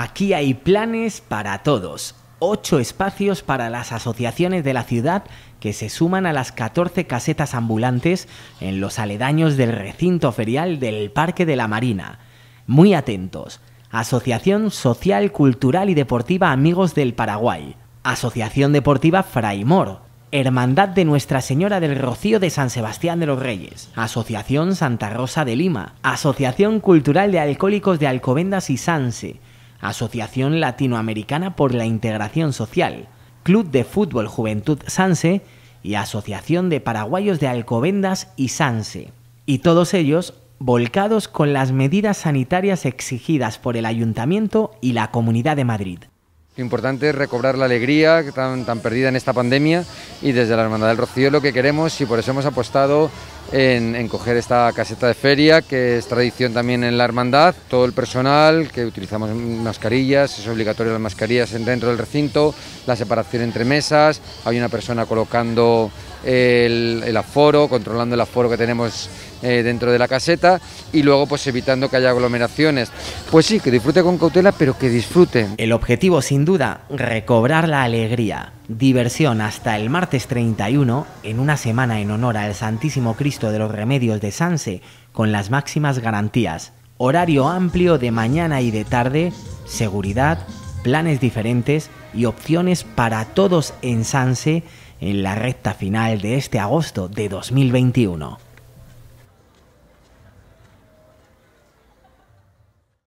Aquí hay planes para todos. Ocho espacios para las asociaciones de la ciudad que se suman a las 14 casetas ambulantes en los aledaños del recinto ferial del Parque de la Marina. Muy atentos. Asociación Social, Cultural y Deportiva Amigos del Paraguay. Asociación Deportiva Fraimor. Hermandad de Nuestra Señora del Rocío de San Sebastián de los Reyes, Asociación Santa Rosa de Lima, Asociación Cultural de Alcohólicos de Alcobendas y Sanse, Asociación Latinoamericana por la Integración Social, Club de Fútbol Juventud Sanse y Asociación de Paraguayos de Alcobendas y Sanse. Y todos ellos volcados con las medidas sanitarias exigidas por el Ayuntamiento y la Comunidad de Madrid. Lo importante es recobrar la alegría tan, tan perdida en esta pandemia y desde la Hermandad del Rocío lo que queremos y por eso hemos apostado en, coger esta caseta de feria, que es tradición también en la hermandad. Todo el personal, que utilizamos mascarillas, es obligatorio las mascarillas dentro del recinto, la separación entre mesas, hay una persona colocando el aforo, controlando el aforo que tenemos eh, dentro de la caseta y luego pues evitando que haya aglomeraciones. Pues sí, que disfrute con cautela, pero que disfruten. El objetivo sin duda, recobrar la alegría. Diversión hasta el martes 31, en una semana en honor al Santísimo Cristo de los Remedios de Sanse, con las máximas garantías. Horario amplio de mañana y de tarde, seguridad, planes diferentes y opciones para todos en Sanse en la recta final de este agosto de 2021.